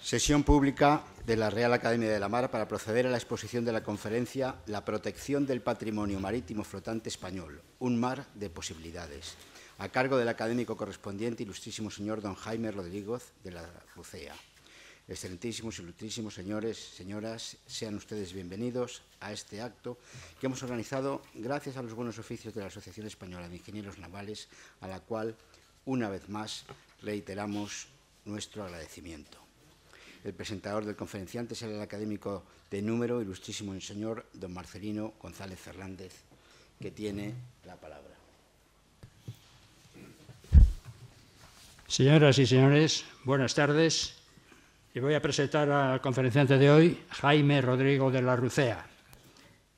Sesión pública de la Real Academia de la Mar para proceder a la exposición de la conferencia La protección del patrimonio marítimo flotante español, un mar de posibilidades, a cargo del académico correspondiente, ilustrísimo señor don Jaime Rodríguez de la Rucea. Excelentísimos, Y ilustrísimos señores, señoras, sean ustedes bienvenidos a este acto que hemos organizado gracias a los buenos oficios de la Asociación Española de Ingenieros Navales, a la cual, una vez más, reiteramos nuestro agradecimiento. El presentador del conferenciante será el académico de número, ilustrísimo el señor don Marcelino González Fernández, que tiene la palabra. Señoras y señores, buenas tardes. Y voy a presentar al conferenciante de hoy, Jaime Rodrigo de la Rucea.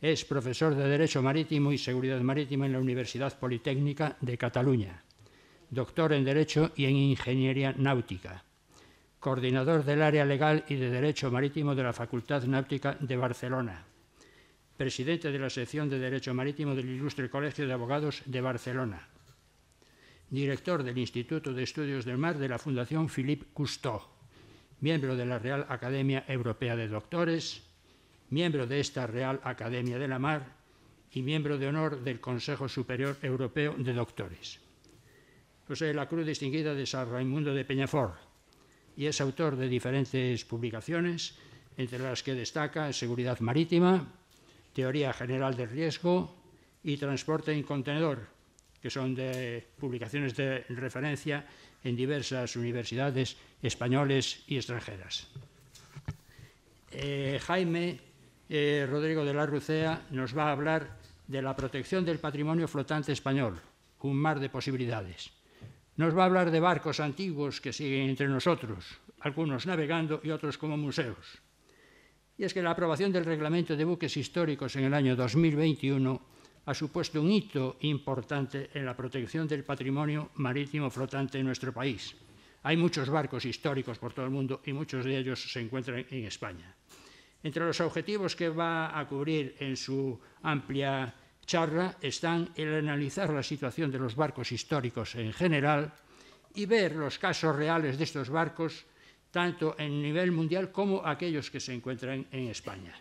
Es profesor de Derecho Marítimo y Seguridad Marítima en la Universidad Politécnica de Cataluña, doctor en Derecho y en Ingeniería Náutica coordinador del área legal y de Derecho Marítimo de la Facultad Náutica de Barcelona, presidente de la sección de Derecho Marítimo del Ilustre Colegio de Abogados de Barcelona, director del Instituto de Estudios del Mar de la Fundación Philippe Cousteau, miembro de la Real Academia Europea de Doctores, miembro de esta Real Academia de la Mar y miembro de honor del Consejo Superior Europeo de Doctores. Posee la Cruz Distinguida de San Raimundo de Peñafort, y es autor de diferentes publicaciones, entre las que destaca Seguridad Marítima, Teoría General del Riesgo y Transporte en Contenedor, que son de publicaciones de referencia en diversas universidades españoles y extranjeras. Eh, Jaime eh, Rodrigo de la Rucea nos va a hablar de la protección del patrimonio flotante español, un mar de posibilidades. Nos va a hablar de barcos antiguos que siguen entre nosotros, algunos navegando y otros como museos. Y es que la aprobación del reglamento de buques históricos en el año 2021 ha supuesto un hito importante en la protección del patrimonio marítimo flotante en nuestro país. Hay muchos barcos históricos por todo el mundo y muchos de ellos se encuentran en España. Entre los objetivos que va a cubrir en su amplia charla están el analizar la situación de los barcos históricos en general y ver los casos reales de estos barcos, tanto en nivel mundial como aquellos que se encuentran en España.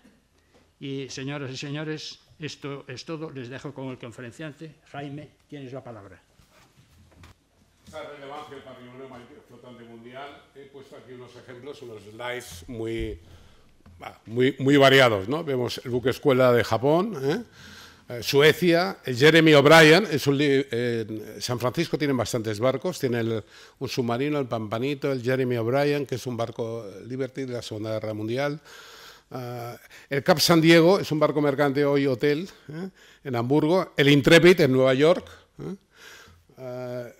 Y, señoras y señores, esto es todo. Les dejo con el conferenciante. Jaime, tienes la palabra. ...la relevancia del patrimonio flotante mundial, he puesto aquí unos ejemplos, unos slides muy, muy, muy variados. ¿no? Vemos el buque escuela de Japón, ¿eh? Eh, Suecia, el eh, Jeremy O'Brien, eh, San Francisco tienen bastantes barcos, tiene un submarino, el Pampanito, el Jeremy O'Brien, que es un barco Liberty de la Segunda Guerra Mundial. el Cap San Diego es un barco mercante hoy hotel en Hamburgo, el Intrepid en Nueva York,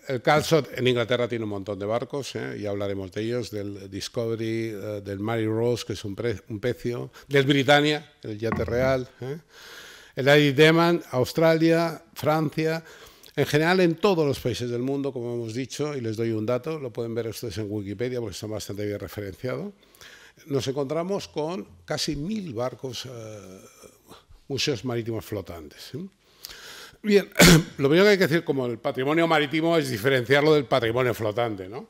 el Calzot en Inglaterra tiene un montón de barcos, y hablaremos de ellos, del Discovery, del Mary Rose, que es un, pecio, del Britannia, el yate real. El Aideman, Australia, Francia, en general en todos los países del mundo, como hemos dicho, y les doy un dato, lo pueden ver ustedes en Wikipedia porque está bastante bien referenciado, nos encontramos con casi mil barcos, eh, museos marítimos flotantes. Bien, lo primero que hay que decir como el patrimonio marítimo es diferenciarlo del patrimonio flotante, ¿no?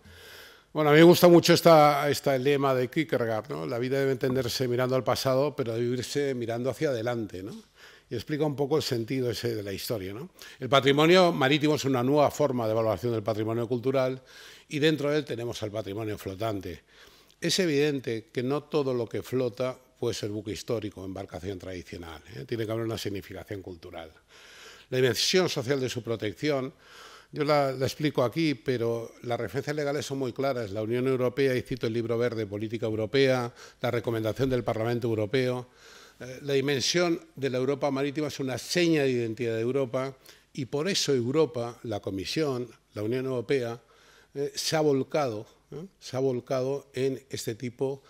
Bueno, a mí me gusta mucho esta, esta lema de Kierkegaard, ¿no? La vida debe entenderse mirando al pasado, pero vivirse mirando hacia adelante, ¿no? y explica un poco el sentido ese de la historia. ¿no? El patrimonio marítimo es una nueva forma de evaluación del patrimonio cultural y dentro de él tenemos al patrimonio flotante. Es evidente que no todo lo que flota puede ser buque histórico, embarcación tradicional, ¿eh? tiene que haber una significación cultural. La dimensión social de su protección yo la, la, explico aquí, pero las referencias legales son muy claras. La Unión Europea, y cito el libro verde Política Europea, la recomendación del Parlamento Europeo, eh, la dimensión de la Europa marítima es una seña de identidad de Europa y por eso Europa, la Comisión, la Unión Europea, eh, se, ha volcado, ¿eh? se ha volcado en este tipo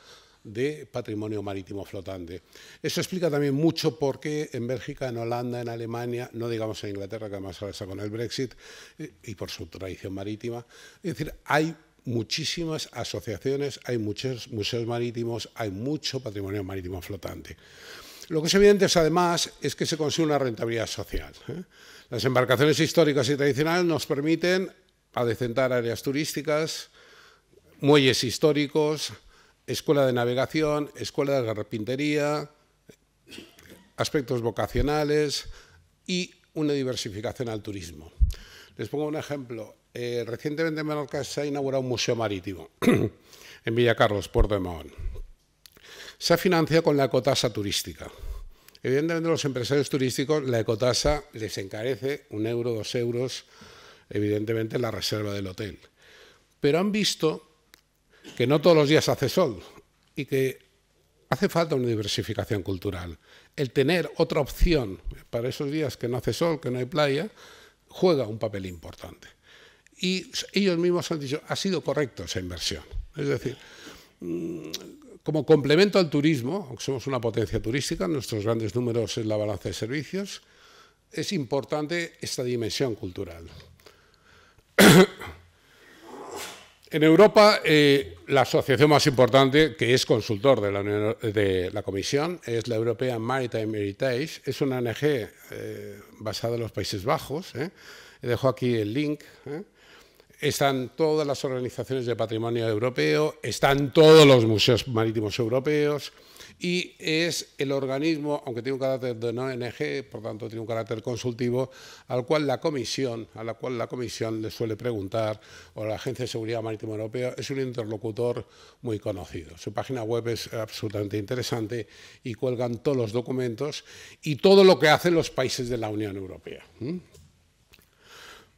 de patrimonio marítimo flotante. Eso explica también mucho por qué en Bélgica, en Holanda, en Alemania, no digamos en Inglaterra, que además ha con el Brexit, y por su tradición marítima. Es decir, hay muchísimas asociaciones, hay muchos museos marítimos, hay mucho patrimonio marítimo flotante. Lo que es evidente es además es que se consigue una rentabilidad social. ¿eh? Las embarcaciones históricas y tradicionales nos permiten adecentar áreas turísticas, muelles históricos, escuela de navegación, escuela de carpintería, aspectos vocacionales y una diversificación al turismo. Les pongo un ejemplo. Eh, recientemente en Menorca se ha inaugurado un museo marítimo en Villa Carlos, Puerto de Mahón. Se financia con la ecotasa turística. Evidentemente los empresarios turísticos la ecotasa les encarece un euro, dos euros, evidentemente la reserva del hotel. Pero han visto que no todos los días hace sol y que hace falta una diversificación cultural. El tener otra opción para esos días que no hace sol, que no hay playa, juega un papel importante. Y ellos mismos han dicho, ha sido correcto esa inversión. Es decir, mm, como complemento al turismo, aunque somos una potencia turística, nuestros grandes números en la balanza de servicios, es importante esta dimensión cultural. En Europa, eh, la asociación más importante, que es consultor de la, Comisión, es la European Maritime Heritage. Es una ONG eh, basada en los Países Bajos. Eh. Dejo aquí el link están todas las organizaciones de patrimonio europeo, están todos los museos marítimos europeos y es el organismo, aunque tiene un carácter de ONG, por tanto tiene un carácter consultivo, al cual la comisión, a la cual la comisión le suele preguntar, o la Agencia de Seguridad Marítima Europea, es un interlocutor muy conocido. Su página web es absolutamente interesante y cuelgan todos los documentos y todo lo que hacen los países de la Unión Europea. ¿Mm?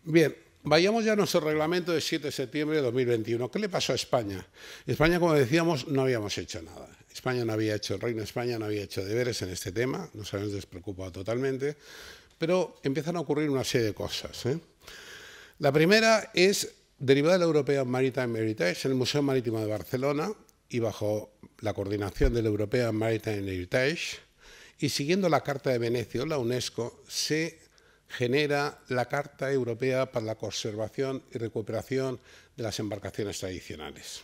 Bien, Vayamos ya a nuestro reglamento de 7 de septiembre de 2021. ¿Qué le pasó a España? España, como decíamos, no habíamos hecho nada. España no había hecho, el Reino de España no había hecho deberes en este tema, nos habíamos despreocupado totalmente, pero empiezan a ocurrir una serie de cosas. ¿eh? La primera es derivada de la European Maritime Heritage, en el Museo Marítimo de Barcelona y bajo la coordinación del European Maritime Heritage, y siguiendo la Carta de Venecia, la UNESCO, se genera la Carta Europea para la Conservación y Recuperación de las Embarcaciones Tradicionales.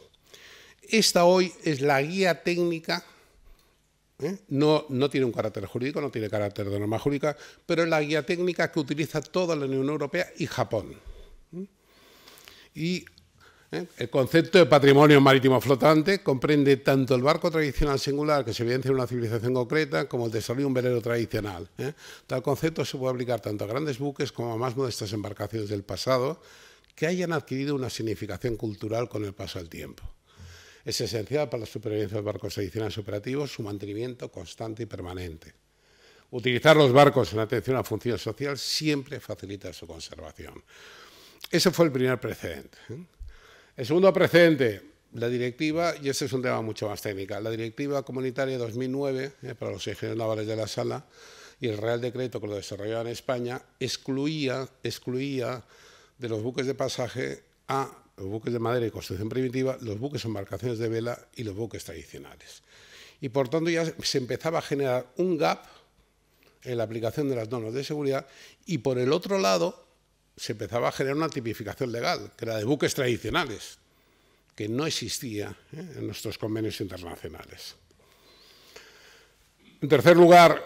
Esta hoy es la guía técnica, ¿eh? no, no tiene un carácter jurídico, no tiene carácter de norma jurídica, pero es la guía técnica que utiliza toda la Unión Europea y Japón. ¿eh? Y ¿eh? El concepto de patrimonio marítimo flotante comprende tanto el barco tradicional singular que se evidencia en una civilización concreta como el desarrollo de un velero tradicional. ¿eh? Tal concepto se puede aplicar tanto a grandes buques como a más modestas embarcaciones del pasado que hayan adquirido una significación cultural con el paso del tiempo. Es esencial para la supervivencia de los barcos tradicionales operativos su mantenimiento constante y permanente. Utilizar los barcos en atención a función social siempre facilita su conservación. Ese fue el primer precedente. ¿eh? El segundo precedente, la directiva, y este es un tema mucho más técnico, la directiva comunitaria 2009 eh, para los ingenieros navales de la sala y el Real Decreto que lo desarrollaba en España excluía, excluía de los buques de pasaje a los buques de madera y construcción primitiva, los buques embarcaciones de vela y los buques tradicionales. Y por tanto ya se empezaba a generar un gap en la aplicación de las normas de seguridad y por el otro lado se empezaba a generar una tipificación legal, que era de buques tradicionales, que no existía ¿eh? en nuestros convenios internacionales. En tercer lugar,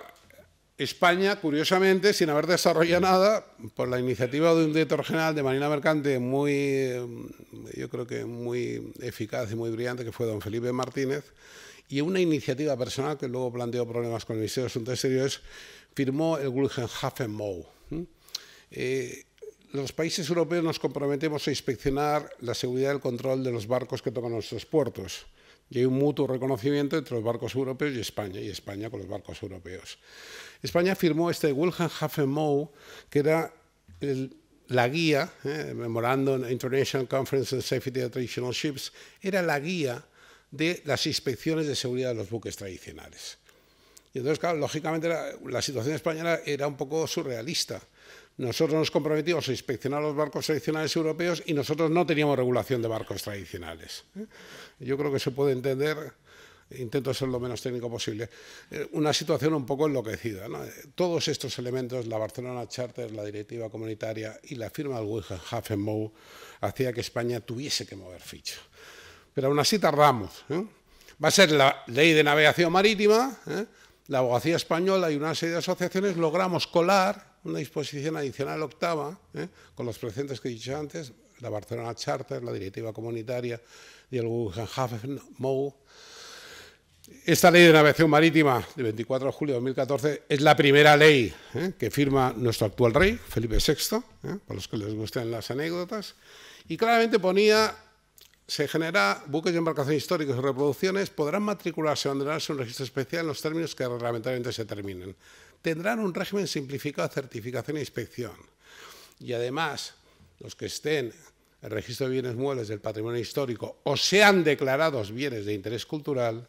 España, curiosamente, sin haber desarrollado nada, por la iniciativa de un director general de Marina Mercante muy, eh, yo creo que muy eficaz y muy brillante, que fue don Felipe Martínez, y una iniciativa personal que luego planteó problemas con el Ministerio de Asuntos Exteriores, firmó el hafen Mou. Los países europeos nos comprometemos a inspeccionar la seguridad y el control de los barcos que tocan nuestros puertos. Y hay un mutuo reconocimiento entre los barcos europeos y España, y España con los barcos europeos. España firmó este Wilhelm Moe, que era la guía, eh, Memorandum International Conference on Safety of Traditional Ships, era la guía de las inspecciones de seguridad de los buques tradicionales. Y entonces, claro, lógicamente la situación española era un poco surrealista nosotros nos comprometimos a inspeccionar los barcos tradicionales europeos y nosotros no teníamos regulación de barcos tradicionales. ¿eh? Yo creo que se puede entender intento ser lo menos técnico posible, eh, una situación un poco enloquecida. Todos estos elementos, la Barcelona Charter, la directiva comunitaria y la firma del Wilhelm hacía que España tuviese que mover ficha. Pero aún así tardamos. ¿eh? Va a ser la ley de navegación marítima, la abogacía española y una serie de asociaciones logramos colar una disposición adicional octava, ¿eh? con los presentes que he dicho antes, la Barcelona Charter, la Directiva Comunitaria de el Guggenheim MOU. Esta ley de navegación marítima del 24 de julio de 2014 es la primera ley ¿eh? que firma nuestro actual rey, Felipe VI, ¿eh? para los que les gusten las anécdotas, y claramente ponía se genera buques de embarcaciones históricos y reproducciones, podrán matricularse o abandonarse un registro especial en los términos que reglamentariamente se determinen. Tendrán un régimen simplificado de certificación e inspección. Y además, los que estén en el registro de bienes muebles del patrimonio histórico o sean declarados bienes de interés cultural,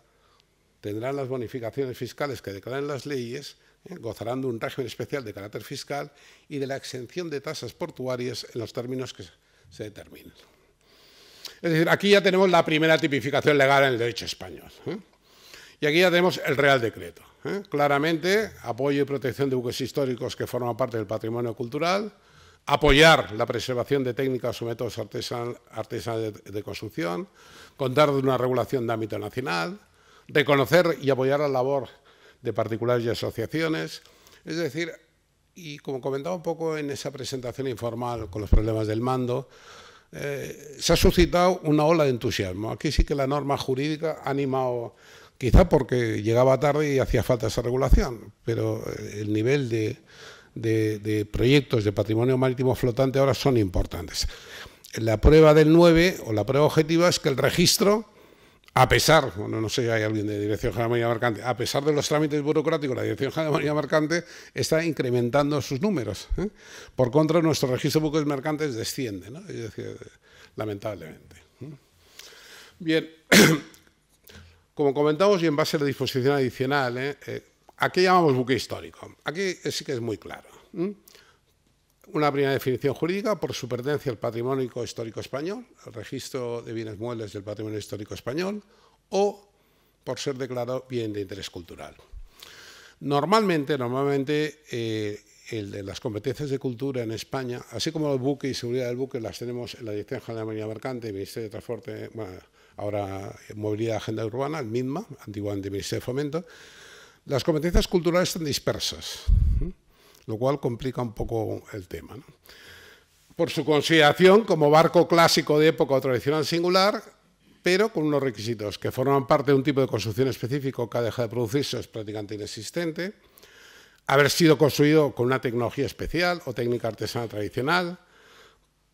tendrán las bonificaciones fiscales que declaren las leyes, eh, gozarán de un régimen especial de carácter fiscal y de la exención de tasas portuarias en los términos que se determinen. Es decir, aquí ya tenemos la primera tipificación legal en el derecho español. ¿eh? Y aquí ya tenemos el Real Decreto. ¿eh? Claramente, apoyo y protección de buques históricos que forman parte del patrimonio cultural, apoyar la preservación de técnicas o métodos artesanales de, de, construcción, contar de una regulación de ámbito nacional, reconocer y apoyar la labor de particulares y asociaciones. Es decir, y como comentaba un poco en esa presentación informal con los problemas del mando, eh, se ha suscitado una ola de entusiasmo. Aquí sí que la norma jurídica ha animado, quizá porque llegaba tarde y hacía falta esa regulación, pero eh, el nivel de, de proyectos de patrimonio marítimo flotante ahora son importantes. La prueba del 9 o la prueba objetiva es que el registro a pesar, no sé, hay alguien de Dirección General de a pesar de los trámites burocráticos, la Dirección General de Marina está incrementando sus números. ¿eh? Por contra, nuestro registro de buques mercantes desciende, lamentablemente. Bien, como comentamos y en base a la disposición adicional, ¿eh? Eh, ¿a qué llamamos buque histórico? Aquí sí que es muy claro. Una primera definición jurídica por su pertenencia al patrimonio histórico español, al registro de bienes muebles del patrimonio histórico español, o por ser declarado bien de interés cultural. Normalmente, normalmente eh, las competencias de cultura en España, así como el buque y seguridad del buque, las tenemos en la Dirección General de Marina Mercante, el Ministerio de Transporte, ahora Movilidad y Agenda Urbana, el MINMA, antiguamente Ministerio de Fomento. Las competencias culturales están dispersas lo cual complica un poco el tema. Por su consideración como barco clásico de época o tradicional singular, pero con unos requisitos, que forman parte de un tipo de construcción específico que ha dejado de producirse es prácticamente inexistente, haber sido construido con una tecnología especial o técnica artesana tradicional,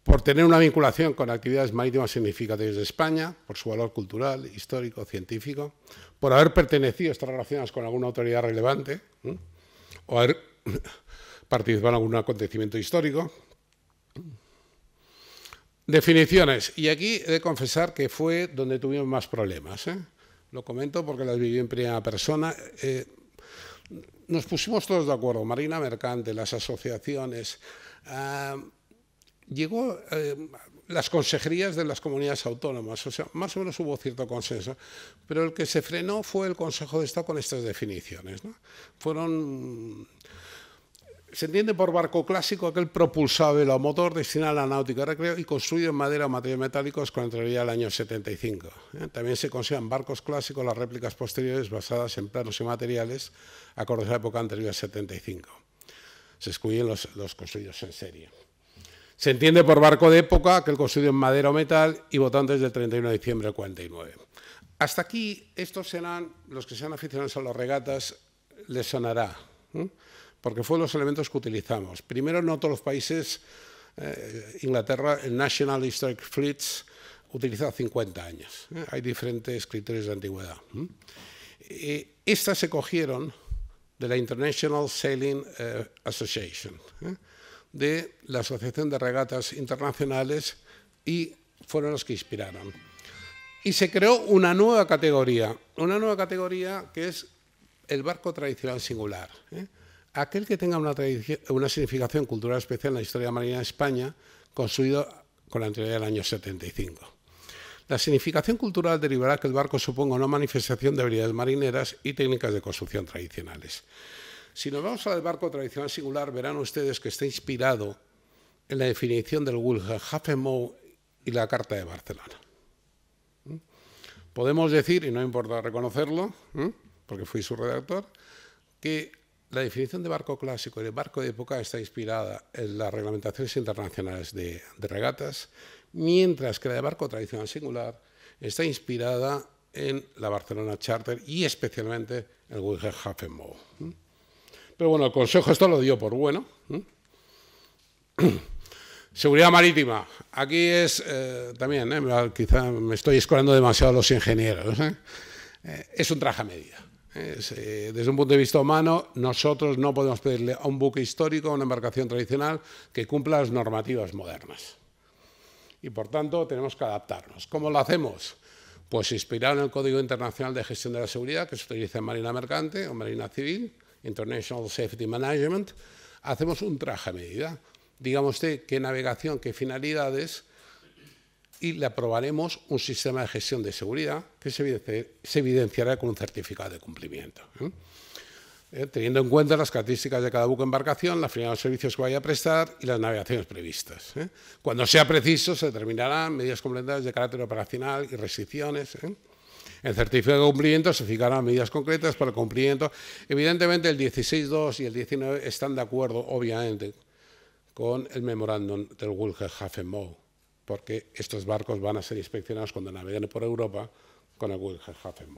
por tener una vinculación con actividades marítimas significativas de España, por su valor cultural, histórico, científico, por haber pertenecido, estar relacionadas con alguna autoridad relevante, o haber participar en algún acontecimiento histórico. Definiciones. Y aquí he de confesar que fue donde tuvimos más problemas. ¿eh? Lo comento porque las viví en primera persona. Eh, nos pusimos todos de acuerdo, Marina Mercante, las asociaciones. Ah, llegó eh, las consejerías de las comunidades autónomas, o sea, más o menos hubo cierto consenso, pero el que se frenó fue el Consejo de Estado con estas definiciones. Fueron se entiende por barco clásico aquel propulsado o motor destinado a la náutica recreo y construido en madera o materiales metálicos con anterioridad al año 75. ¿eh? También se consideran barcos clásicos las réplicas posteriores basadas en planos y materiales acordes a la época anterior al 75. Se excluyen los, construidos en serie. Se entiende por barco de época aquel construido en madera o metal y votantes del 31 de diciembre del 49. Hasta aquí, estos serán, los que sean aficionados a las regatas, les sonará porque fueron los elementos que utilizamos. Primero, no todos los países, eh, Inglaterra, el National Historic Fleets utiliza 50 años. ¿eh? Hay diferentes criterios de antigüedad. estas se cogieron de la International Sailing eh, Association, de la Asociación de Regatas Internacionales, y fueron los que inspiraron. Y se creó una nueva categoría, una nueva categoría que es el barco tradicional singular. Aquel que tenga una, significación cultural especial en la historia marina de España, construido con la anterioridad del año 75. La significación cultural derivará que el barco suponga una manifestación de habilidades marineras y técnicas de construcción tradicionales. Si nos vamos al barco tradicional singular, verán ustedes que está inspirado en la definición del Wilhelm y la Carta de Barcelona. ¿Mm? Podemos decir, y no importa reconocerlo, porque fui su redactor, que la definición de barco clásico y de barco de época está inspirada en las reglamentaciones internacionales de, regatas, mientras que la de barco tradicional singular está inspirada en la Barcelona Charter y especialmente el Wilhelm Hafenbau. Pero bueno, el Consejo esto lo dio por bueno. Seguridad marítima. Aquí es eh, también, ¿eh? quizá me estoy escolando demasiado los ingenieros. ¿eh? es un traje a medida. Eh, desde un punto de vista humano, nosotros no podemos pedirle a un buque histórico, a una embarcación tradicional, que cumpla las normativas modernas. Y por tanto, tenemos que adaptarnos. ¿Cómo lo hacemos? Pues inspirado en el Código Internacional de Gestión de la Seguridad, que se utiliza en Marina Mercante o Marina Civil, International Safety Management, hacemos un traje a medida. Digamos usted qué navegación, qué finalidades y le aprobaremos un sistema de gestión de seguridad que se evidenciará con un certificado de cumplimiento. ¿eh? Eh, teniendo en cuenta las características de cada buque embarcación, la finalidad de los servicios que vaya a prestar y las navegaciones previstas. ¿eh? Cuando sea preciso, se determinarán medidas complementarias de carácter operacional y restricciones. En el certificado de cumplimiento se fijarán medidas concretas para el cumplimiento. Evidentemente, el 16.2 y el 19 están de acuerdo, obviamente, con el memorándum del Wilhelm Hafenbau porque estos barcos van a ser inspeccionados cuando naveguen por Europa con el Wilhelmshaven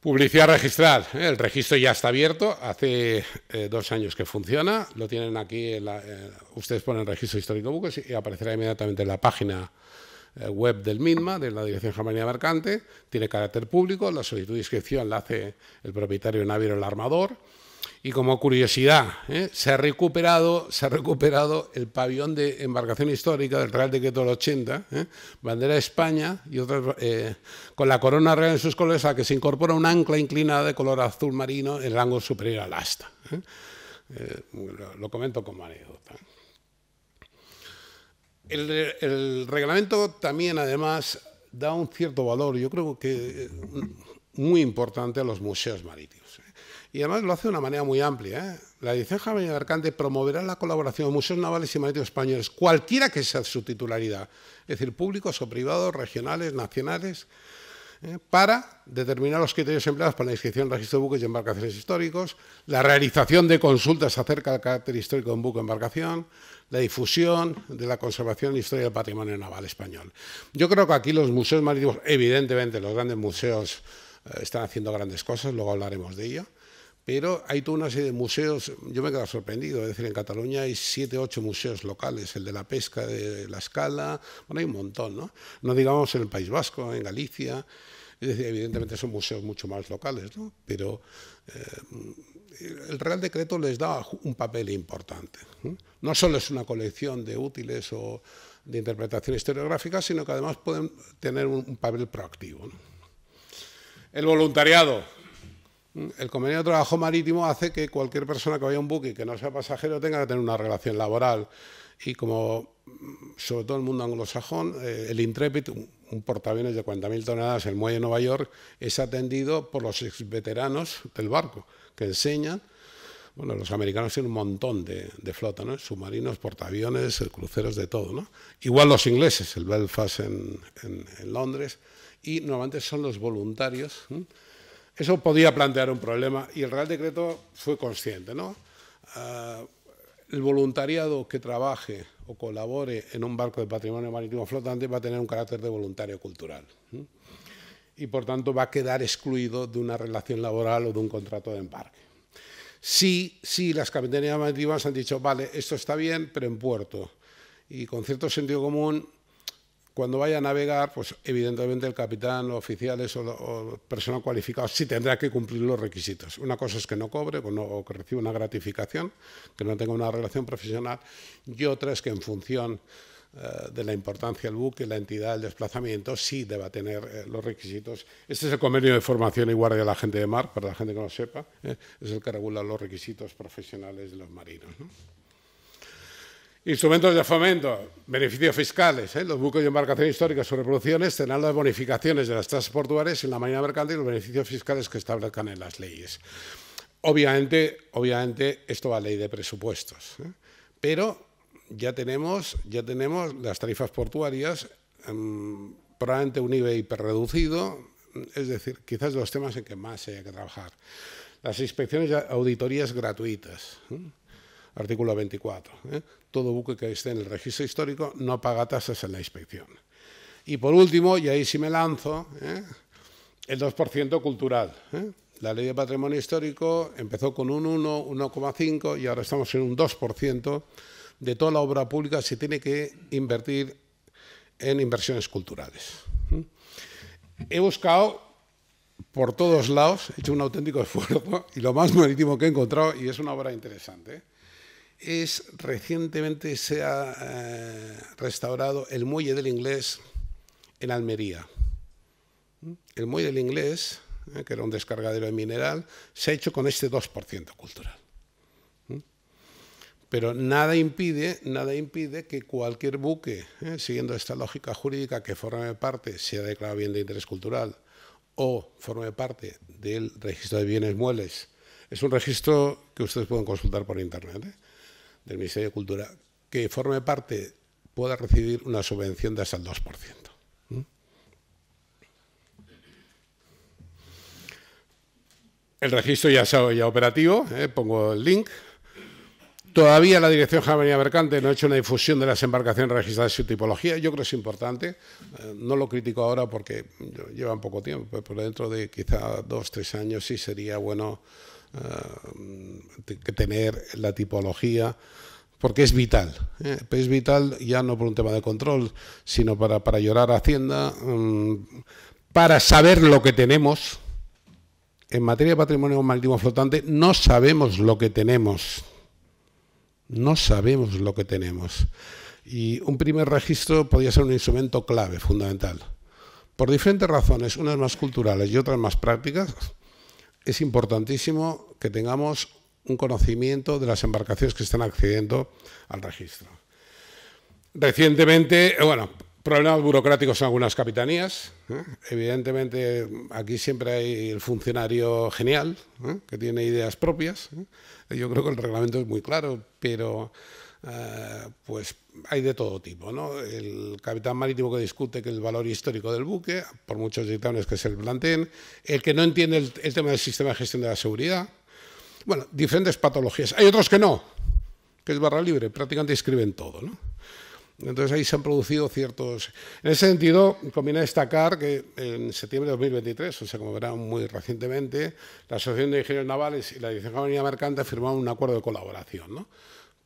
Publicidad registrar. ¿eh? El registro ya está abierto, hace eh, dos años que funciona. Lo tienen aquí, eh, ustedes ponen registro histórico buques y aparecerá inmediatamente en la página web del MINMA, de la Dirección Germania Mercante. Tiene carácter público, la solicitud de inscripción la hace el propietario o el armador. Y como curiosidad, ¿eh? se, ha recuperado, se ha recuperado el pabellón de embarcación histórica del Real Decreto del 80, ¿eh? bandera de España y eh, con la corona real en sus colores, a la que se incorpora un ancla inclinada de color azul marino en rango superior al asta. Lo, comento con anécdota. el reglamento también, además, da un cierto valor, yo creo que muy importante, a los museos marítimos. Y además lo hace de una manera muy amplia. ¿eh? La edición Javier Arcante promoverá la colaboración de museos navales y marítimos españoles, cualquiera que sea su titularidad, es decir, públicos o privados, regionales, nacionales, ¿eh? para determinar los criterios empleados para la inscripción en registro de buques y embarcaciones históricos, la realización de consultas acerca del carácter histórico de un buque o embarcación, la difusión de la conservación y historia del patrimonio naval español. Yo creo que aquí los museos marítimos, evidentemente los grandes museos, eh, están haciendo grandes cosas, luego hablaremos de ello pero hay toda una serie de museos, yo me he quedado sorprendido, es decir, en Cataluña hay siete, ocho museos locales, el de la pesca de la escala, bueno, hay un montón, ¿no? No digamos en el País Vasco, en Galicia, es decir, evidentemente son museos mucho más locales, ¿no? Pero eh, el Real Decreto les da un papel importante. No solo es una colección de útiles o de interpretación historiográfica, sino que además pueden tener un, papel proactivo. El voluntariado, el convenio de trabajo marítimo hace que cualquier persona que vaya a un buque que no sea pasajero tenga que tener una relación laboral. Y como, mm, sobre todo en el mundo anglosajón, eh, el Intrepid, un, portaaviones de 40.000 toneladas, el muelle de Nueva York, es atendido por los ex veteranos del barco, que enseñan. Bueno, los americanos tienen un montón de, flota, ¿no? Submarinos, portaaviones, cruceros, de todo, ¿no? Igual los ingleses, el Belfast en, Londres. Y normalmente son los voluntarios. Eso podía plantear un problema y el Real Decreto fue consciente. ¿no? Ah, el voluntariado que trabaje o colabore en un barco de patrimonio marítimo flotante va a tener un carácter de voluntario cultural y por tanto va a quedar excluido de una relación laboral o de un contrato de embarque. Sí, sí, las capitanías marítimas han dicho, vale, esto está bien, pero en puerto. Y con cierto sentido común cuando vaya a navegar, pues evidentemente el capitán, oficiales o, personal cualificado sí tendrá que cumplir los requisitos. Una cosa es que no cobre pues, o, que reciba una gratificación, que no tenga una relación profesional, y otra es que en función eh, de la importancia del buque, la entidad, del desplazamiento, sí deba tener eh, los requisitos. Este es el convenio de formación y guardia de la gente de mar, para la gente que no lo sepa, eh, es el que regula los requisitos profesionales de los marinos. Instrumentos de fomento, beneficios fiscales. ¿eh? Los buques de embarcación histórica o reproducciones tendrán las bonificaciones de las tasas portuarias en la marina mercante y los beneficios fiscales que establezcan en las leyes. Obviamente, obviamente esto va a ley de presupuestos, ¿eh? pero ya tenemos, ya tenemos las tarifas portuarias, mm, probablemente un nivel hiperreducido, es decir, quizás los temas en que más haya que trabajar. Las inspecciones y auditorías gratuitas. ¿eh? Artículo 24. ¿eh? Todo buque que esté en el registro histórico no paga tasas en la inspección. Y por último, y ahí sí me lanzo, ¿eh? el 2% cultural. ¿eh? La ley de patrimonio histórico empezó con un 1, 1,5 y ahora estamos en un 2% de toda la obra pública se tiene que invertir en inversiones culturales. He buscado por todos lados, he hecho un auténtico esfuerzo y lo más marítimo que he encontrado, y es una obra interesante, es recientemente se ha eh, restaurado el muelle del inglés en Almería. El muelle del inglés, eh, que era un descargadero de mineral, se ha hecho con este 2% cultural. Pero nada impide, nada impide que cualquier buque, eh, siguiendo esta lógica jurídica que forme parte, sea declarado bien de interés cultural o forme parte del registro de bienes muebles, es un registro que ustedes pueden consultar por internet el Ministerio de Cultura que forme parte pueda recibir una subvención de hasta el 2%. ¿Mm? El registro ya está ya operativo, ¿eh? pongo el link. Todavía la Dirección de Mercante no ha hecho una difusión de las embarcaciones registradas y su tipología. Yo creo que es importante. Eh, no lo critico ahora porque lleva un poco tiempo, pero dentro de quizá dos, tres años sí sería bueno eh, ...que tener la tipología, porque es vital. Eh, es vital ya no por un tema de control, sino para, para llorar a Hacienda, mm, para saber lo que tenemos. En materia de patrimonio marítimo flotante no sabemos lo que tenemos. No sabemos lo que tenemos. Y un primer registro podría ser un instrumento clave, fundamental. Por diferentes razones, unas más culturales y otras más prácticas, es importantísimo que tengamos un conocimiento de las embarcaciones que están accediendo al registro. Recientemente, eh, bueno, problemas burocráticos en algunas capitanías. ¿eh? Evidentemente, aquí siempre hay el funcionario genial, ¿eh? que tiene ideas propias. Yo creo que el reglamento es muy claro, pero eh, pues hay de todo tipo. ¿no? El capitán marítimo que discute que el valor histórico del buque, por muchos dictámenes que se le planteen, el que no entiende el, tema del sistema de gestión de la seguridad, bueno, diferentes patologías. Hay otros que no, que es barra libre, prácticamente escriben todo. ¿no? Entonces ahí se han producido ciertos... En ese sentido, conviene destacar que en septiembre de 2023, o sea, como verán muy recientemente, la Asociación de Ingenieros Navales y la Dirección Avenida Mercante firmaron un acuerdo de colaboración. ¿no?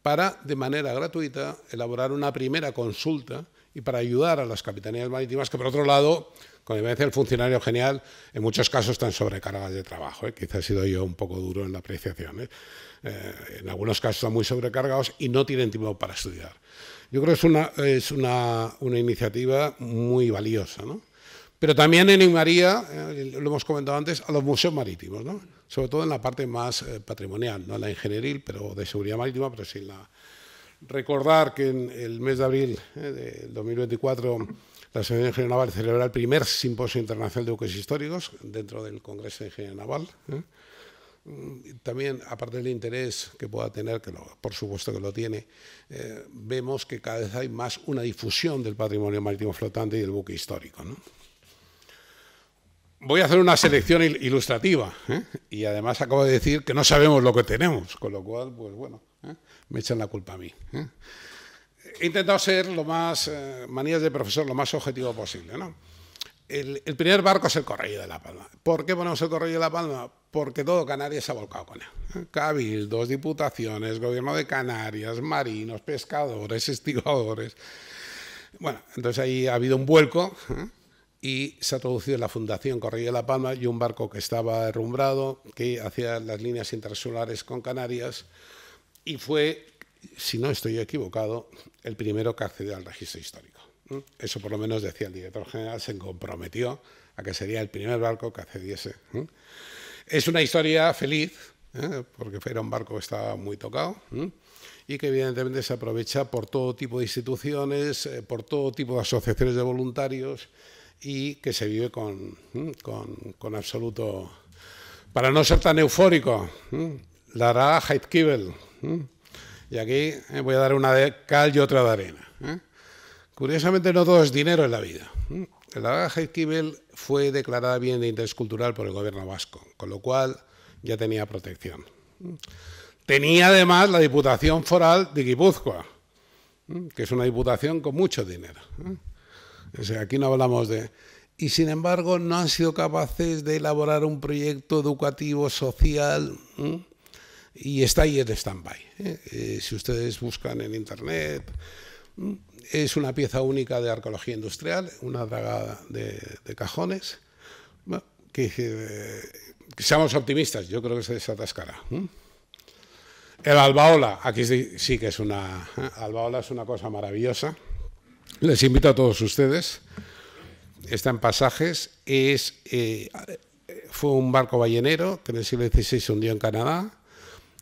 para, de manera gratuita, elaborar una primera consulta y para ayudar a las capitanías marítimas que, por otro lado, me dice el funcionario genial, en muchos casos están sobrecargadas de trabajo. ¿eh? Quizás he sido yo un poco duro en la apreciación. ¿eh? Eh, en algunos casos están muy sobrecargados y no tienen tiempo para estudiar. Yo creo que es una, iniciativa muy valiosa. Pero también animaría, lo hemos comentado antes, a los museos marítimos. ¿no? sobre todo en la parte más eh, patrimonial, no en la ingeniería, pero de seguridad marítima, pero sin la... Recordar que en el mes de abril eh, de 2024 la Asociación de Ingeniería Naval celebrará el primer simposio internacional de buques históricos dentro del Congreso de Ingeniería Naval. ¿eh? Mm, también, aparte del interés que pueda tener, que por supuesto que lo tiene, vemos que cada vez hay más una difusión del patrimonio marítimo flotante y del buque histórico voy a hacer una selección ilustrativa ¿eh? y además acabo de decir que no sabemos lo que tenemos, con lo cual, pues bueno, ¿eh? me echan la culpa a mí. ¿eh? He intentado ser lo más, manías de profesor, lo más objetivo posible. ¿no? El, primer barco es el Correo de la Palma. ¿Por qué ponemos el Correo de la Palma? Porque todo Canarias se ha volcado con él. Cabildos, diputaciones, gobierno de Canarias, marinos, pescadores, estigadores. Bueno, entonces ahí ha habido un vuelco y se ha traducido en la Fundación Correo de la Palma y un barco que estaba derrumbrado, que hacía las líneas intersolares con Canarias y fue, si no estoy equivocado, el primero que accedió al registro histórico. Eso por lo menos decía el director general, se comprometió a que sería el primer barco que accediese. Es una historia feliz, ¿eh? porque era un barco que estaba muy tocado y que evidentemente se aprovecha por todo tipo de instituciones, eh, por todo tipo de asociaciones de voluntarios, y que se vive con, absoluto... Para no ser tan eufórico, la hará Heidkibel. Y aquí eh, voy a dar una de cal y otra de arena. ¿eh? Curiosamente no todo es dinero en la vida. La Heidkibel fue declarada bien de interés cultural por el gobierno vasco, con lo cual ya tenía protección. Tenía además la Diputación Foral de Guipúzcoa, que es una diputación con mucho dinero aquí no hablamos de... Y sin embargo, no han sido capaces de elaborar un proyecto educativo, social, y está ahí el stand-by. ¿eh? Eh, si ustedes buscan en Internet, es una pieza única de arqueología industrial, una dragada de, cajones. Eh, que, seamos optimistas, yo creo que se desatascará. El albaola, aquí sí, que es una... Albaola es una cosa maravillosa. Les invito a todos ustedes. Está en pasajes. Es, eh, fue un barco ballenero que en el siglo XVI se hundió en Canadá.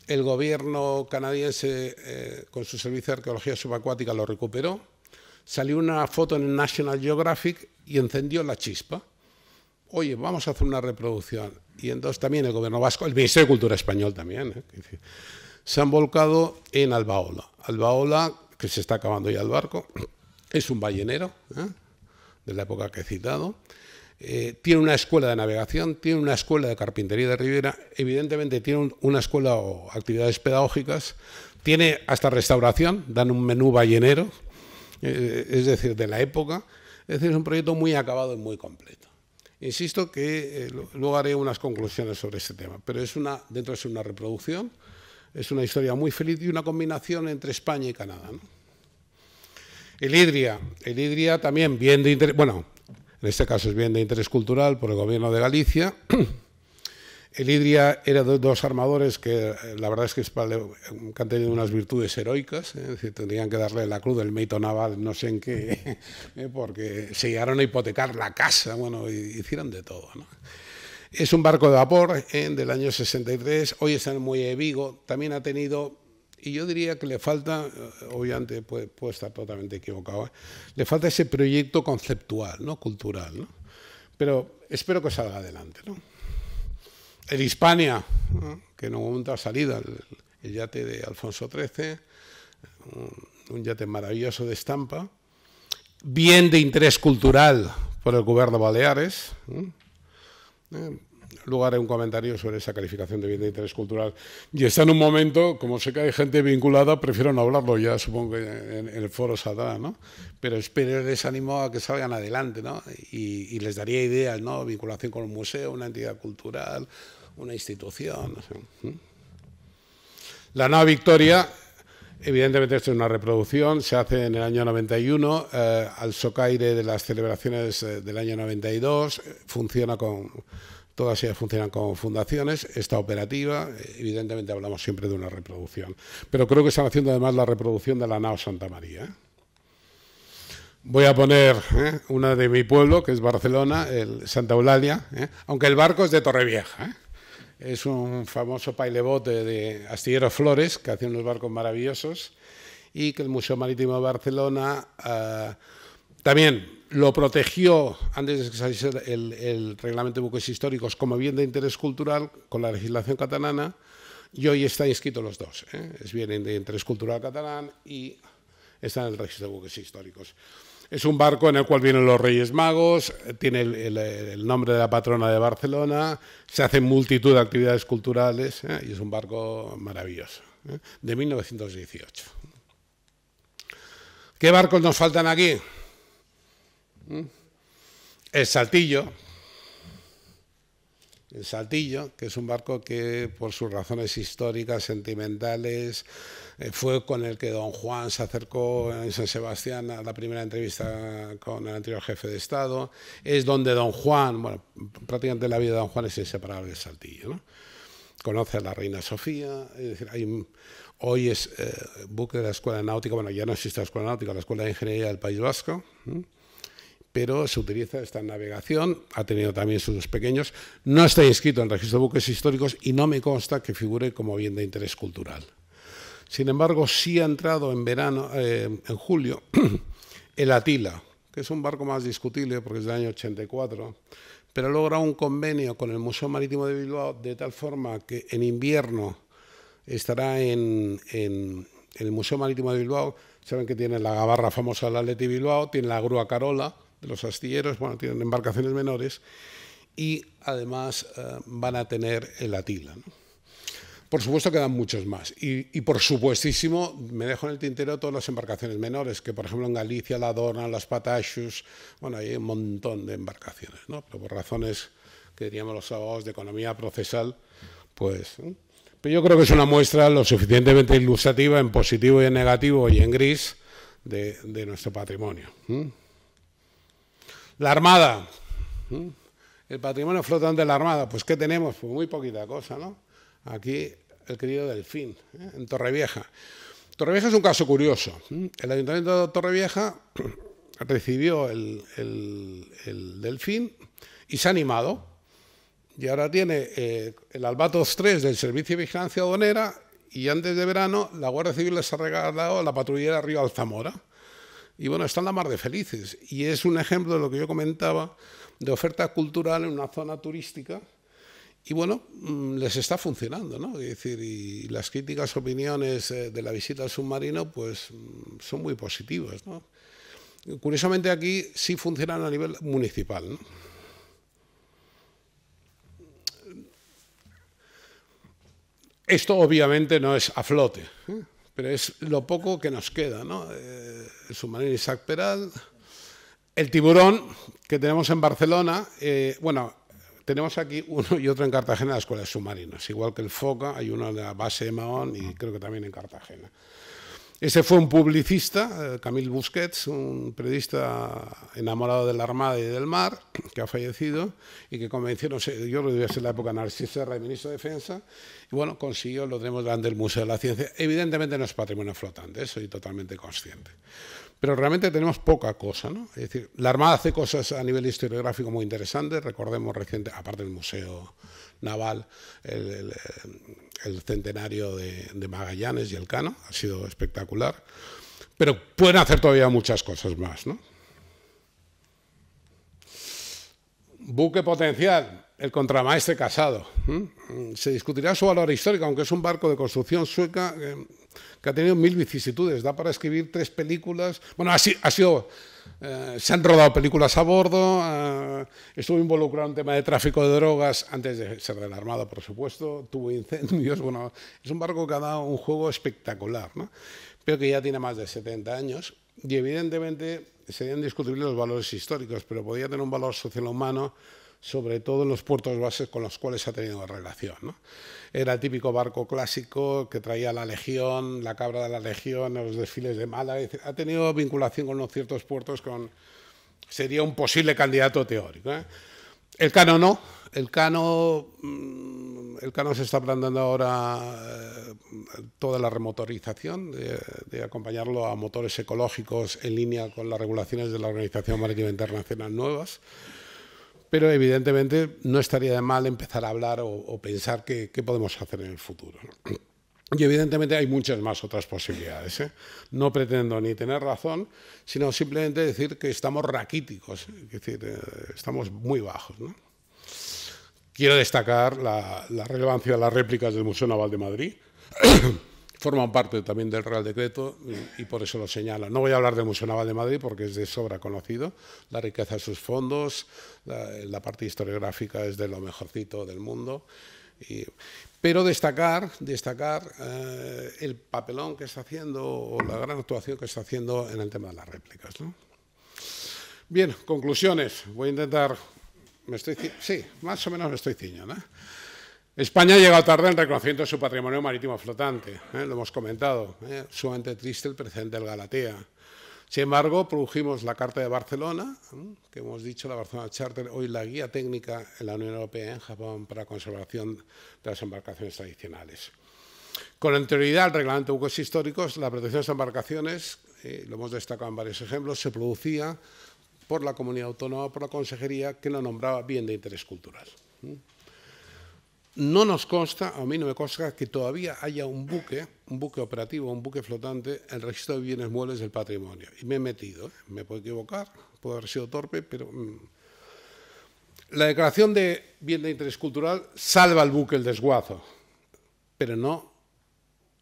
El gobierno canadiense, eh, con su servicio de arqueología subacuática, lo recuperó. Salió una foto en el National Geographic y encendió la chispa. Oye, vamos a hacer una reproducción. Y entonces también el gobierno vasco, el Ministerio de Cultura español también, eh, se han volcado en Albaola. Albaola, que se está acabando ya el barco, es un ballenero, ¿eh? de la época que he citado. Eh, tiene una escuela de navegación, tiene una escuela de carpintería de Rivera, evidentemente tiene una escuela o actividades pedagógicas, tiene hasta restauración, dan un menú ballenero, eh, es decir, de la época. Es decir, es un proyecto muy acabado y muy completo. Insisto que luego haré unas conclusiones sobre este tema, pero es una, dentro es una reproducción, es una historia muy feliz y una combinación entre España y Canadá. El Idria, el también bien de interés, bueno, en este caso es bien de interés cultural por el gobierno de Galicia. El Idria era de dos armadores que eh, la verdad es que, han tenido unas virtudes heroicas, ¿eh? es decir, tendrían que darle la cruz del mito naval, no sé en qué, ¿eh? porque se llegaron a hipotecar la casa, bueno, hicieron de todo. Es un barco de vapor del año 63, hoy está en el muelle Vigo, también ha tenido y yo diría que le falta, eh, obviamente puede, estar totalmente equivocado, ¿eh? le falta ese proyecto conceptual, ¿no? cultural. ¿no? Pero espero que salga adelante. ¿no? El Hispania, que en un momento ha salido el, yate de Alfonso XIII, un, yate maravilloso de estampa, bien de interés cultural por el gobierno de Baleares. Eh, Lugar en un comentario sobre esa calificación de bien de interés cultural. Y está en un momento, como sé que hay gente vinculada, prefiero no hablarlo ya, supongo que en, el foro saldrá, ¿no? Pero espero les animo a que salgan adelante, ¿no? Y, les daría ideas, ¿no? Vinculación con un museo, una entidad cultural, una institución, ¿Mm? La nueva victoria Evidentemente esto es una reproducción, se hace en el año 91, eh, al socaire de las celebraciones eh, del año 92, eh, funciona con, Todas ellas funcionan como fundaciones. Esta operativa, evidentemente hablamos siempre de una reproducción, pero creo que están haciendo además la reproducción de la nao Santa María. ¿eh? Voy a poner ¿eh? una de mi pueblo, que es Barcelona, el Santa Eulalia, ¿eh? aunque el barco es de Torrevieja. Es un famoso pailebote de astilleros Flores, que hace unos barcos maravillosos, y que el Museo Marítimo de Barcelona ah, también lo protegió antes de que saliese el, el, reglamento de buques históricos como bien de interés cultural con la legislación catalana y hoy están inscritos los dos. ¿eh? Es bien de interés cultural catalán y está en el registro de buques históricos. Es un barco en el cual vienen los Reyes Magos, tiene el, nombre de la patrona de Barcelona, se hacen multitud de actividades culturales ¿eh? y es un barco maravilloso, ¿eh? de 1918. ¿Qué barcos nos faltan aquí? El Saltillo, el Saltillo, que es un barco que por sus razones históricas, sentimentales, eh, fue con el que don Juan se acercó en San Sebastián a la primera entrevista con el anterior jefe de Estado. Es donde don Juan, bueno, prácticamente la vida de don Juan es inseparable del Saltillo. Conoce a la reina Sofía, hoy es eh, buque de la Escuela Náutica, bueno, ya no existe la Escuela Náutica, la Escuela de Ingeniería del País Vasco pero se utiliza esta navegación, ha tenido también sus pequeños. No está inscrito en el registro de buques históricos y no me consta que figure como bien de interés cultural. Sin embargo, sí ha entrado en verano, eh, en julio, el Atila, que es un barco más discutible porque es del año 84, pero logra un convenio con el Museo Marítimo de Bilbao de tal forma que en invierno estará en, el Museo Marítimo de Bilbao. Saben que tiene la gabarra famosa de la Leti Bilbao, tiene la grúa Carola, los astilleros, bueno, tienen embarcaciones menores y además eh, van a tener el Atila. Por supuesto quedan muchos más. Y, por supuestísimo me dejo en el tintero todas las embarcaciones menores, que por ejemplo en Galicia, la Dorna, las Patachus, bueno, hay un montón de embarcaciones, ¿no? pero por razones que diríamos los abogados de economía procesal, pues... Pero yo creo que es una muestra lo suficientemente ilustrativa en positivo y en negativo y en gris de, nuestro patrimonio. La Armada, ¿Mm? el patrimonio flotante de la Armada, pues ¿qué tenemos? Pues muy poquita cosa, ¿no? Aquí el querido Delfín, ¿eh? en Torrevieja. Torrevieja es un caso curioso. El ayuntamiento de Torrevieja recibió el, Delfín y se ha animado. Y ahora tiene eh, el Albatros 3 del Servicio de Vigilancia Aduanera y antes de verano la Guardia Civil les ha regalado la patrullera Río Alzamora. Y bueno, están la mar de felices. Y es un ejemplo de lo que yo comentaba, de oferta cultural en una zona turística. Y bueno, mm, les está funcionando, ¿no? Es decir, y las críticas, opiniones eh, de la visita al submarino, pues mm, son muy positivas, Curiosamente aquí sí funcionan a nivel municipal, ¿no? Esto obviamente no es a flote. ¿eh? pero es lo poco que nos queda, ¿no? Eh, el submarino Isaac Peral, el tiburón que tenemos en Barcelona, eh, bueno, tenemos aquí uno y otro en Cartagena, las escuelas submarinas, igual que el FOCA, hay uno en la base de Mahón y creo que también en Cartagena. Ese fue un publicista, eh, Camille Busquets, un periodista enamorado de la Armada y del mar, que ha fallecido y que convenció, no sé, yo lo debía ser la época Narciso Serra, ministro de Defensa, y bueno, consiguió, lo tenemos delante del Museo de la Ciencia. Evidentemente no es patrimonio flotante, soy totalmente consciente. Pero realmente tenemos poca cosa, ¿no? Es decir, la Armada hace cosas a nivel historiográfico muy interesantes, recordemos reciente, aparte del Museo Naval, el eh, el centenario de, Magallanes y Cano ha sido espectacular, pero pueden hacer todavía muchas cosas más. ¿no? Buque potencial, el contramaestre casado. Se discutirá su valor histórico, aunque es un barco de construcción sueca eh, que, ha tenido mil vicisitudes. Da para escribir tres películas. Bueno, ha sido eh, se han rodado películas a bordo, eh, estuvo involucrado en tema de tráfico de drogas antes de ser de por supuesto, tuvo incendios, bueno, es un barco que ha dado un juego espectacular, ¿no? pero que ya tiene más de 70 años y evidentemente serían discutibles los valores históricos, pero podía tener un valor social humano sobre todo en los puertos bases con los cuales ha tenido relación. Era el típico barco clásico que traía la Legión, la cabra de la Legión, los desfiles de Málaga. Ha tenido vinculación con unos ciertos puertos con... Sería un posible candidato teórico. ¿eh? El Cano no. El Cano, mm, el Cano se está planteando ahora eh, toda la remotorización, de, acompañarlo a motores ecológicos en línea con las regulaciones de la Organización Marítima Internacional nuevas pero evidentemente no estaría de mal empezar a hablar o, pensar qué, podemos hacer en el futuro. Y evidentemente hay muchas más otras posibilidades. ¿eh? No pretendo ni tener razón, sino simplemente decir que estamos raquíticos, ¿eh? es decir, eh, estamos muy bajos. Quiero destacar la, la relevancia de las réplicas del Museo Naval de Madrid. forman parte también del Real Decreto y, por eso lo señalan. No voy a hablar del Museo Naval de Madrid porque es de sobra conocido, la riqueza de sus fondos, la, parte historiográfica es de lo mejorcito del mundo. pero destacar, destacar eh, el papelón que está haciendo o la gran actuación que está haciendo en el tema de las réplicas. ¿no? Bien, conclusiones. Voy a intentar... Me estoy, sí, más o menos me estoy ciñando. ¿eh? España ha llegado tarde en reconocimiento de su patrimonio marítimo flotante, ¿eh? lo hemos comentado, ¿eh? sumamente triste el presente del Galatea. Sin embargo, produjimos la Carta de Barcelona, que hemos dicho, la Barcelona Charter, hoy la guía técnica en la Unión Europea en Japón para conservación de las embarcaciones tradicionales. Con anterioridad al reglamento de buques históricos, la protección de las embarcaciones, eh, lo hemos destacado en varios ejemplos, se producía por la comunidad autónoma, por la consejería, que lo nombraba bien de interés cultural. No nos consta, a mí no me consta, que todavía haya un buque, un buque operativo, un buque flotante, el registro de bienes muebles del patrimonio. Y me he metido, ¿eh? me puedo equivocar, puedo haber sido torpe, pero... Mm. La declaración de bien de interés cultural salva al buque el desguazo, pero no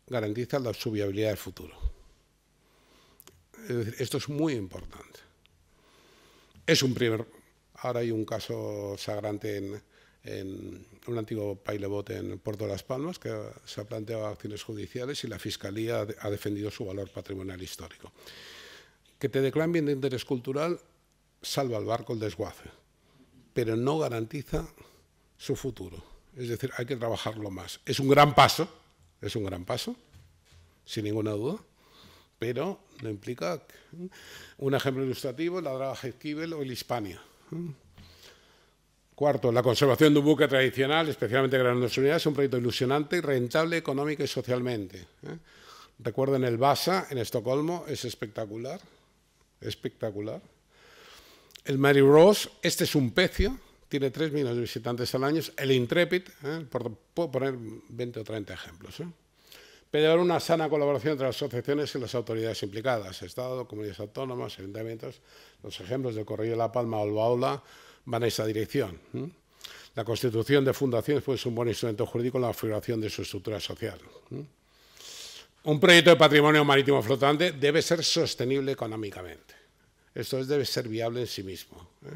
garantiza la, su viabilidad del futuro. Es decir, esto es muy importante. Es un primer... Ahora hay un caso sagrante en en un antiguo pailebot en Puerto de Las Palmas que se ha planteado acciones judiciales y la Fiscalía ha defendido su valor patrimonial histórico. Que te declaren bien de interés cultural salva al barco el desguace, pero no garantiza su futuro. Es decir, hay que trabajarlo más. Es un gran paso, es un gran paso, sin ninguna duda, pero no implica un ejemplo ilustrativo, la draga Esquivel o el Hispania. ¿eh? Cuarto, la conservación de un buque tradicional, especialmente grandes unidades, es un proyecto ilusionante, rentable económica y socialmente. ¿eh? Recuerden el Basa en Estocolmo, es espectacular, espectacular. El Mary Rose, este es un pecio, tiene tres millones de visitantes al año. El Intrepid, ¿eh? puedo poner 20 o 30 ejemplos. ¿eh? Pero Pero una sana colaboración entre las asociaciones y las autoridades implicadas, Estado, comunidades autónomas, ayuntamientos, los ejemplos del Correo de La Palma o van a esa dirección. La constitución de fundaciones puede un buen instrumento jurídico en la configuración de su estructura social. Un proyecto de patrimonio marítimo flotante debe ser sostenible económicamente. Esto debe ser viable en sí mismo. ¿eh?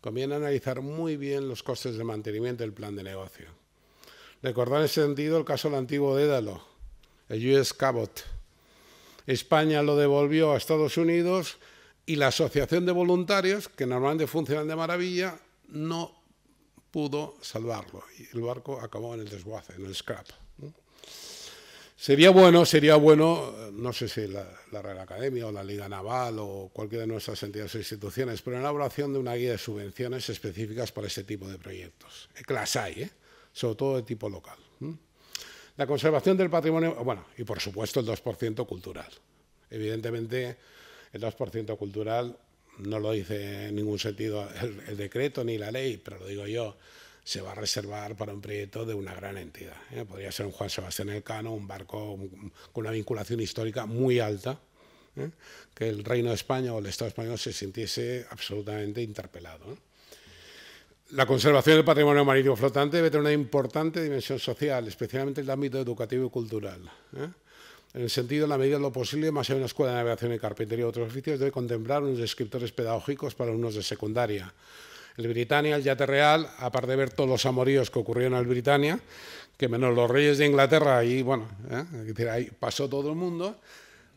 Conviene analizar muy bien los costes de mantenimiento del plan de negocio. Recordar en ese sentido el caso del antiguo Dédalo, el US Cabot. España lo devolvió a Estados Unidos y la asociación de voluntarios, que normalmente funcionan de maravilla, no pudo salvarlo. Y el barco acabó en el desguace, en el scrap. Sería bueno, sería bueno, eh, no sé si la, Real Academia o la Liga Naval o cualquiera de nuestras entidades o instituciones, pero la elaboración de una guía de subvenciones específicas para este tipo de proyectos, eh, que hay, ¿eh? sobre todo de tipo local. La conservación del patrimonio, bueno, y por supuesto el 2% cultural. Evidentemente, el 2% cultural no lo dice en ningún sentido el, decreto ni la ley, pero lo digo yo, se va a reservar para un proyecto de una gran entidad. ¿eh? Podría ser un Juan Sebastián Elcano, un barco con una vinculación histórica muy alta, ¿eh? que el Reino de España o el Estado español se sintiese absolutamente interpelado. La conservación del patrimonio marítimo flotante debe tener una importante dimensión social, especialmente en el ámbito educativo y cultural. ¿eh? En el sentido, en la medida de lo posible, más allá de una escuela de navegación y carpintería o otros oficios, debe contemplar unos descriptores pedagógicos para alumnos de secundaria. El Britannia, el Yate Real, aparte de ver todos los amoríos que ocurrieron al Britannia, que menos los reyes de Inglaterra, y bueno, ¿eh? ahí pasó todo el mundo,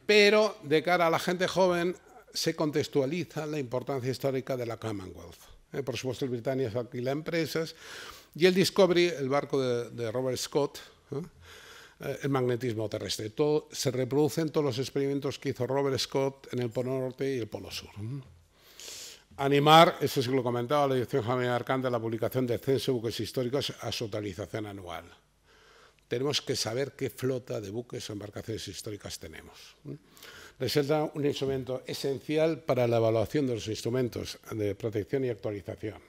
pero de cara a la gente joven se contextualiza la importancia histórica de la Commonwealth. ¿eh? Por supuesto, el Britannia es la empresas y el Discovery, el barco de, de Robert Scott, eh, el magnetismo terrestre. Todo, se reproducen todos los experimentos que hizo Robert Scott en el Polo Norte y el Polo Sur. Animar, eso sí que lo comentaba la Dirección Javier Arcanda, la publicación de censo de buques históricos a su actualización anual. Tenemos que saber qué flota de buques o embarcaciones históricas tenemos. Resulta un instrumento esencial para la evaluación de los instrumentos de protección y actualización.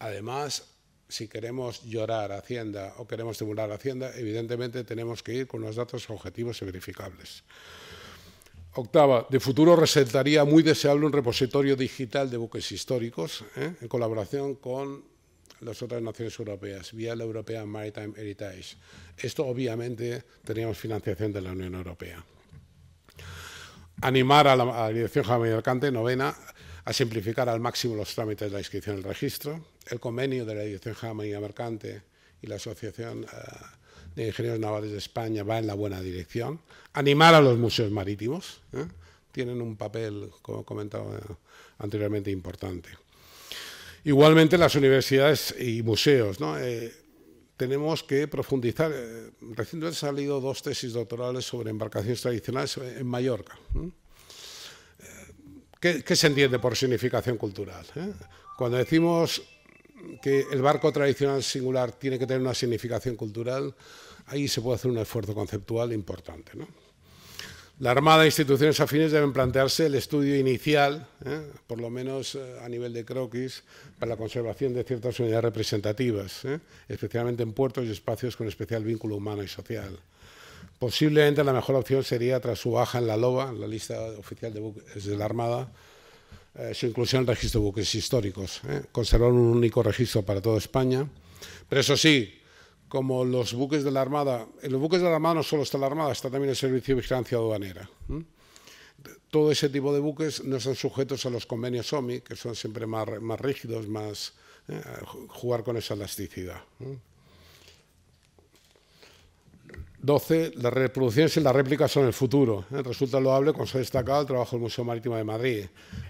Además, si queremos llorar Hacienda o queremos simular Hacienda, evidentemente tenemos que ir con los datos objetivos y verificables. Octava, de futuro resultaría muy deseable un repositorio digital de buques históricos ¿eh? en colaboración con las otras naciones europeas, vía la European Maritime Heritage. Esto obviamente teníamos financiación de la Unión Europea. Animar a la, Dirección General Mercante, novena, a simplificar al máximo los trámites de la inscripción el registro, el convenio de la Dirección Jamaica Mercante y la Asociación eh, de Ingenieros Navales de España va en la buena dirección, animar a los museos marítimos, ¿eh? tienen un papel, como comentado eh, anteriormente, importante. Igualmente las universidades y museos, ¿no? tenemos que profundizar. Recientemente han salido dos tesis doctorales sobre embarcaciones tradicionales en Mallorca. ¿Qué, se entiende por significación cultural? Eh? Cuando decimos que el barco tradicional singular tiene que tener una significación cultural, ahí se puede hacer un esfuerzo conceptual importante. La Armada e instituciones afines deben plantearse el estudio inicial, ¿eh? por lo menos eh, a nivel de croquis, para la conservación de ciertas unidades representativas, especialmente en puertos y espacios con especial vínculo humano y social. Posiblemente la mejor opción sería, tras su baja en la LOBA, en la lista oficial de buques de la Armada, eh, su inclusión en el registro de buques históricos. ¿eh? Conservar un único registro para toda España. Pero eso sí, como los buques de la Armada, en eh, los buques de la Armada no solo está la Armada, está también el Servicio de Vigilancia Aduanera. Todo ese tipo de buques no son sujetos a los convenios OMI, que son siempre más, más rígidos, más jugar con esa elasticidad. 12. Las reproducciones y las réplicas son el futuro. ¿eh? Resulta loable con su destacado el trabajo del Museo Marítimo de Madrid.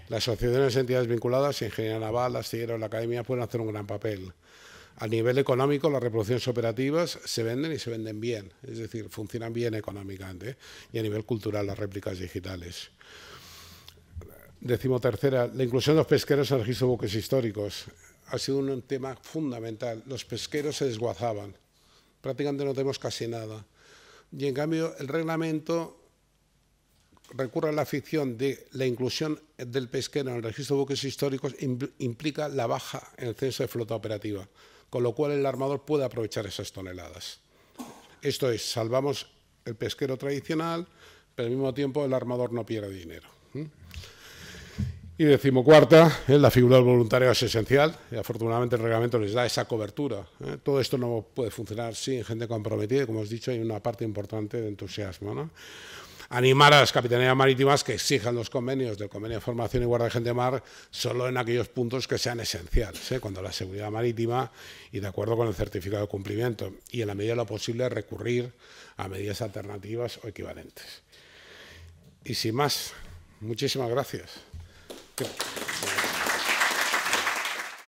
Las asociaciones y entidades vinculadas, Ingeniería Naval, Astilleros, la Academia, pueden hacer un gran papel. A nivel económico, las reproducciones operativas se venden y se venden bien, es decir, funcionan bien económicamente. ¿eh? Y a nivel cultural, las réplicas digitales. Decimotercera, la inclusión de los pesqueros en el registro de buques históricos. Ha sido un tema fundamental. Los pesqueros se desguazaban. Prácticamente no tenemos casi nada y en cambio el reglamento recurre a la ficción de la inclusión del pesquero en el registro de buques históricos implica la baja en el censo de flota operativa, con lo cual el armador puede aprovechar esas toneladas. Esto es, salvamos el pesquero tradicional, pero al mismo tiempo el armador no pierde dinero. Y decimocuarta, eh, la figura del voluntario es esencial y afortunadamente el reglamento les da esa cobertura. Eh. Todo esto no puede funcionar sin gente comprometida y como os he dicho hay una parte importante de entusiasmo. Animar a las capitanías marítimas que exijan los convenios del convenio de formación y Guardia de gente de mar solo en aquellos puntos que sean esenciales, eh, cuando la seguridad marítima y de acuerdo con el certificado de cumplimiento y en la medida de lo posible recurrir a medidas alternativas o equivalentes. Y sin más, muchísimas gracias. Gracias.